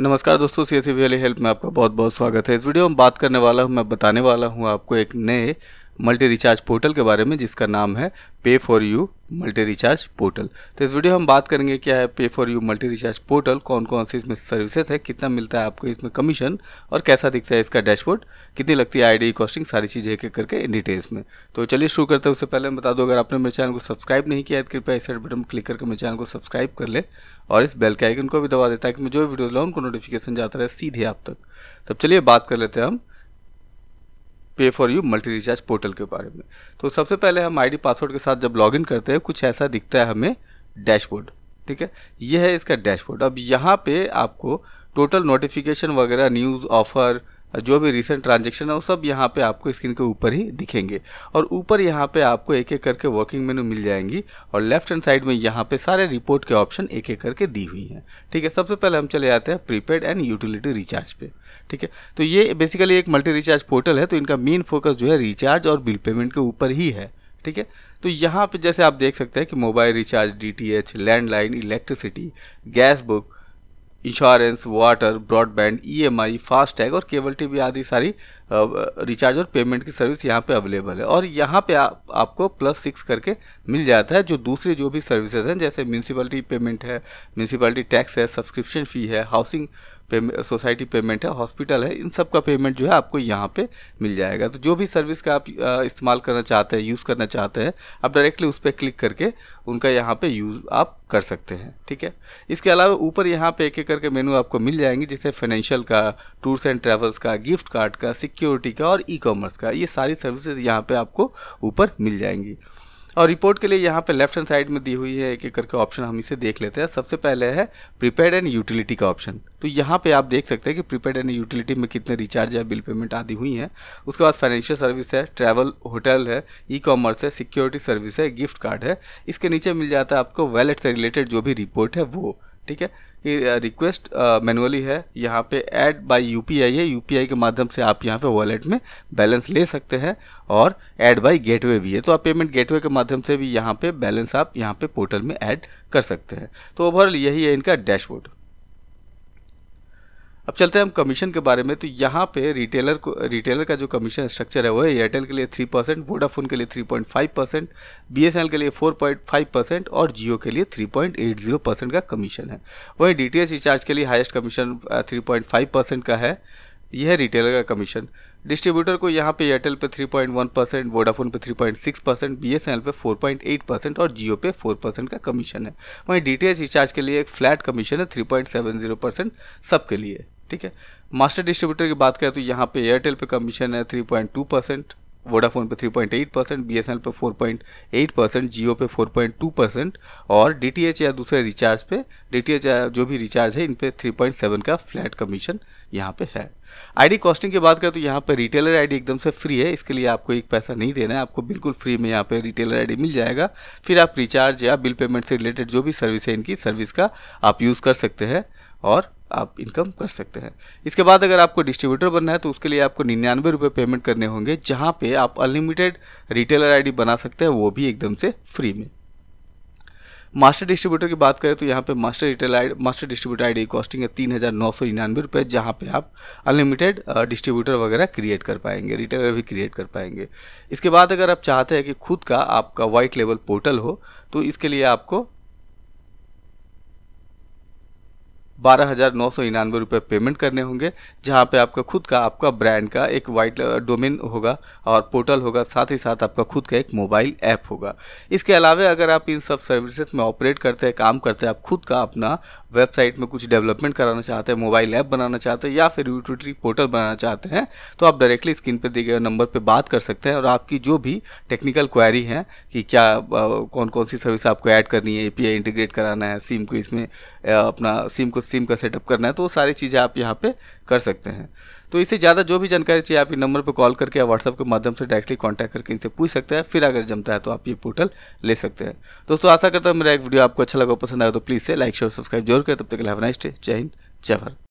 नमस्कार दोस्तों C S वाली हेल्प में आपका बहुत बहुत स्वागत है इस वीडियो में बात करने वाला हूँ मैं बताने वाला हूँ आपको एक नए मल्टी रिचार्ज पोर्टल के बारे में जिसका नाम है pay for you multi recharge portal तो इस वीडियो हम बात करेंगे क्या है pay for you multi recharge portal कौन कौन सी इसमें सर्विसेज है कितना मिलता है आपको इसमें कमीशन और कैसा दिखता है इसका डैशबोर्ड कितनी लगती है आईडी कॉस्टिंग e सारी चीज़ें एक एक करके इन डिटेल्स में तो चलिए शुरू करते हैं उससे पहले मैं बता दूँ अगर आपने मेरे चैनल को सब्सक्राइब नहीं किया है तो कृपया इस बटन क्लिक करके मेरे चैनल को सब्सक्राइब कर ले और इस बेल के आइकन को भी दबा देता है कि मैं जो वीडियो लाऊँ उनको नोटिफिकेशन जाता रहे सीधे आप तक तब तो चलिए बात कर लेते हैं हम pay for you multi recharge portal के बारे में तो सबसे पहले हम आईडी पासवर्ड के साथ जब लॉगिन करते हैं कुछ ऐसा दिखता है हमें डैशबोर्ड ठीक है यह है इसका डैशबोर्ड अब यहाँ पे आपको टोटल नोटिफिकेशन वगैरह न्यूज़ ऑफर जो भी रिसेंट ट्रांजेक्शन है वो सब यहाँ पे आपको स्क्रीन के ऊपर ही दिखेंगे और ऊपर यहाँ पे आपको एक एक करके वर्किंग मेनू मिल जाएंगी और लेफ्ट हैंड साइड में यहाँ पे सारे रिपोर्ट के ऑप्शन एक एक करके दी हुई हैं ठीक है सबसे पहले हम चले जाते हैं प्रीपेड एंड यूटिलिटी रिचार्ज पे ठीक है तो ये बेसिकली एक मल्टी रिचार्ज पोर्टल है तो इनका मेन फोकस जो है रिचार्ज और बिल पेमेंट के ऊपर ही है ठीक है तो यहाँ पर जैसे आप देख सकते हैं कि मोबाइल रिचार्ज डी landline electricity gas book insurance water broadband EMI FASTag और केबल टीवी आदि सारी रिचार्ज और पेमेंट की सर्विस यहाँ पे अवेलेबल है और यहाँ पे आप आपको प्लस सिक्स करके मिल जाता है जो दूसरे जो भी सर्विसेज हैं जैसे म्यूनसिपलिटी पेमेंट है म्यूनसिपलिटी टैक्स है सब्सक्रिप्शन फ़ी है हाउसिंग पेमेंट सोसाइटी पेमेंट है हॉस्पिटल है इन सब का पेमेंट जो है आपको यहाँ पे मिल जाएगा तो जो भी सर्विस का आप इस्तेमाल करना चाहते हैं यूज़ करना चाहते हैं आप डायरेक्टली उस पर क्लिक करके उनका यहाँ पे यूज़ आप कर सकते हैं ठीक है इसके अलावा ऊपर यहाँ पे एक एक करके मेनू आपको मिल जाएंगे जैसे फाइनेंशियल का टूर्स एंड ट्रैवल्स का गिफ्ट कार्ड का सिक्योरिटी का और ई कॉमर्स का ये सारी सर्विसेज यहाँ पर आपको ऊपर मिल जाएंगी और रिपोर्ट के लिए यहाँ पे लेफ्ट हैंड साइड में दी हुई है एक एक करके ऑप्शन हम इसे देख लेते हैं सबसे पहले है प्रीपेड एंड यूटिलिटी का ऑप्शन तो यहाँ पे आप देख सकते हैं कि प्रीपेड एंड यूटिलिटी में कितने रिचार्ज या बिल पेमेंट आदि हुई हैं उसके बाद फाइनेंशियल सर्विस है ट्रैवल होटल है ई कॉमर्स है सिक्योरिटी सर्विस है गिफ्ट कार्ड है इसके नीचे मिल जाता है आपको वैलेट से रिलेटेड जो भी रिपोर्ट है वो ठीक है ये रिक्वेस्ट मैनुअली है यहाँ पे ऐड बाय यूपीआई है यूपीआई के माध्यम से आप यहाँ पे वॉलेट में बैलेंस ले सकते हैं और ऐड बाय गेटवे भी है तो आप पेमेंट गेटवे के माध्यम से भी यहाँ पे बैलेंस आप यहाँ पे पोर्टल में ऐड कर सकते हैं तो ओवरऑल यही है इनका डैशबोर्ड अब चलते हैं हम कमीशन के बारे में तो यहाँ पे रिटेलर को रिटेलर का जो कमीशन स्ट्रक्चर है वो है एयरटेल के लिए थ्री परसेंट वोडाफोन के लिए three point five percent B S N L के लिए फोर पॉइंट फाइव परसेंट और जियो के लिए three point eight zero percent का कमीशन है वहीं डी टी रिचार्ज के लिए highest commission three point five percent का है यह है रिटेलर का कमीशन डिस्ट्रीब्यूटर को यहाँ पे एयरटेल पे 3.1 परसेंट वोडाफोन पे 3.6 परसेंट बी एस पे 4.8 परसेंट और जियो पे 4 परसेंट का कमीशन है वहीं डी टी रिचार्ज के लिए एक फ्लैट कमीशन है 3.70 परसेंट सबके लिए ठीक है मास्टर डिस्ट्रीब्यूटर की बात करें तो यहाँ पे एयरटेल पे कमीशन है 3.2 परसेंट वोडाफोन पे 3.8 परसेंट बी पे 4.8 परसेंट जियो पे 4.2 परसेंट और डी या दूसरे रिचार्ज पे डी या जो भी रिचार्ज है इन पे 3.7 का फ्लैट कमीशन यहाँ पे है आईडी कॉस्टिंग की बात करें तो यहाँ पे रिटेलर आईडी एकदम से फ्री है इसके लिए आपको एक पैसा नहीं देना है आपको बिल्कुल फ्री में यहाँ पे रिटेलर आईडी मिल जाएगा फिर आप रिचार्ज या बिल पेमेंट से रिलेटेड जो भी सर्विस है इनकी सर्विस का आप यूज़ कर सकते हैं और आप इनकम कर सकते हैं इसके बाद अगर आपको डिस्ट्रीब्यूटर बनना है तो उसके लिए आपको निन्यानवे रुपये पेमेंट करने होंगे जहाँ पे आप अनलिमिटेड रिटेलर आईडी बना सकते हैं वो भी एकदम से फ्री में मास्टर डिस्ट्रीब्यूटर की बात करें तो यहाँ पे master retail I master distributor ID costing है तीन हज़ार नौ सौ निन्यानवे रुपये जहाँ पर आप अनलिमिटेड डिस्ट्रीब्यूटर वगैरह क्रिएट कर पाएंगे रिटेलर भी क्रिएट कर पाएंगे इसके बाद अगर आप चाहते हैं कि खुद का आपका वाइट लेवल पोर्टल हो तो इसके लिए आपको बारह हज़ार नौ सौ निन्यानवे रुपये पेमेंट करने होंगे जहाँ पे आपका खुद का आपका ब्रांड का एक वाइट डोमेन uh, होगा और पोर्टल होगा साथ ही साथ आपका खुद का एक मोबाइल ऐप होगा इसके अलावा अगर आप इन सब सर्विसेज में ऑपरेट करते हैं काम करते हैं आप खुद का अपना वेबसाइट में कुछ डेवलपमेंट कराना चाहते हैं मोबाइल ऐप बनाना चाहते हैं या फिर यूट्यूटरी पोर्टल बनाना चाहते हैं तो आप डायरेक्टली स्क्रीन पर दिए गए नंबर पर बात कर सकते हैं और आपकी जो भी टेक्निकल क्वायरी है कि क्या uh, कौन कौन सी सर्विस आपको ऐड करनी है ए इंटीग्रेट कराना है सिम को इसमें अपना सिम को सिम का सेटअप करना है तो वो सारी चीज़ें आप यहाँ पे कर सकते हैं तो इससे ज़्यादा जो भी जानकारी चाहिए आप इन नंबर पर कॉल करके या व्हाट्सअप के माध्यम से डायरेक्टली कॉन्टैक्ट करके इनसे पूछ सकते हैं फिर अगर जमता है तो आप ये पोर्टल ले सकते हैं दोस्तों आशा करता हूँ मेरा एक वीडियो आपको अच्छा लगा पसंद आया तो प्लीज़ से लाइक शेयर सब्सक्राइब जरूर करें तब तक लाइव नाइस्ट जय हिंद जय भारत